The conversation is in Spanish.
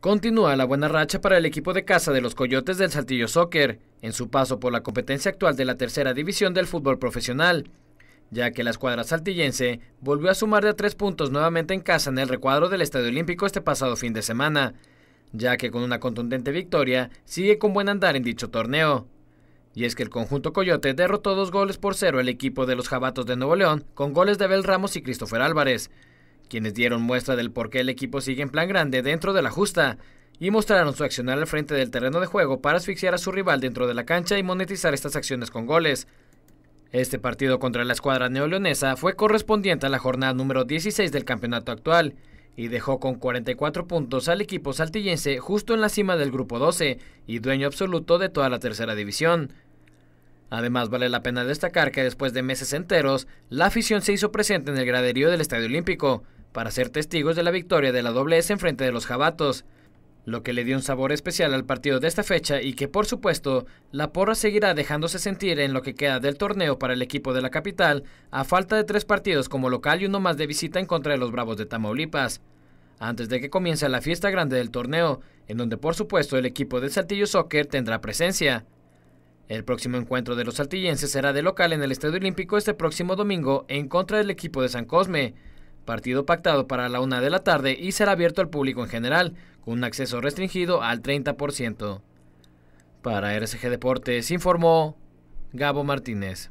Continúa la buena racha para el equipo de casa de los Coyotes del Saltillo Soccer en su paso por la competencia actual de la tercera división del fútbol profesional, ya que la escuadra saltillense volvió a sumar de tres puntos nuevamente en casa en el recuadro del Estadio Olímpico este pasado fin de semana, ya que con una contundente victoria sigue con buen andar en dicho torneo. Y es que el conjunto Coyote derrotó dos goles por cero al equipo de los Jabatos de Nuevo León con goles de Abel Ramos y Christopher Álvarez, quienes dieron muestra del por qué el equipo sigue en plan grande dentro de la justa y mostraron su accionar al frente del terreno de juego para asfixiar a su rival dentro de la cancha y monetizar estas acciones con goles. Este partido contra la escuadra neoleonesa fue correspondiente a la jornada número 16 del campeonato actual y dejó con 44 puntos al equipo saltillense justo en la cima del grupo 12 y dueño absoluto de toda la tercera división. Además, vale la pena destacar que después de meses enteros, la afición se hizo presente en el graderío del Estadio Olímpico, para ser testigos de la victoria de la doblez en frente de los jabatos, lo que le dio un sabor especial al partido de esta fecha y que por supuesto la porra seguirá dejándose sentir en lo que queda del torneo para el equipo de la capital a falta de tres partidos como local y uno más de visita en contra de los Bravos de Tamaulipas antes de que comience la fiesta grande del torneo, en donde por supuesto el equipo de Saltillo Soccer tendrá presencia. El próximo encuentro de los saltillenses será de local en el Estadio Olímpico este próximo domingo en contra del equipo de San Cosme, partido pactado para la una de la tarde y será abierto al público en general, con un acceso restringido al 30%. Para RSG Deportes informó Gabo Martínez.